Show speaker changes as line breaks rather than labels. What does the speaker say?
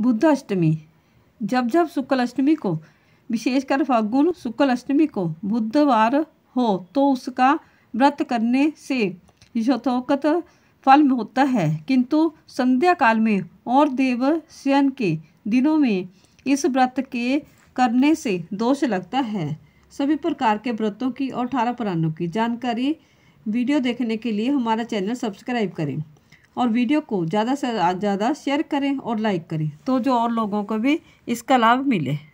बुद्ध अष्टमी जब जब शुक्ल अष्टमी को विशेषकर फागुन शुक्ल अष्टमी को बुधवार हो तो उसका व्रत करने से यथोकत फल होता है किंतु संध्या काल में और देव शयन के दिनों में इस व्रत के करने से दोष लगता है सभी प्रकार के व्रतों की और अठारह पुराणों की जानकारी वीडियो देखने के लिए हमारा चैनल सब्सक्राइब करें और वीडियो को ज़्यादा से ज़्यादा शेयर करें और लाइक करें तो जो और लोगों को भी इसका लाभ मिले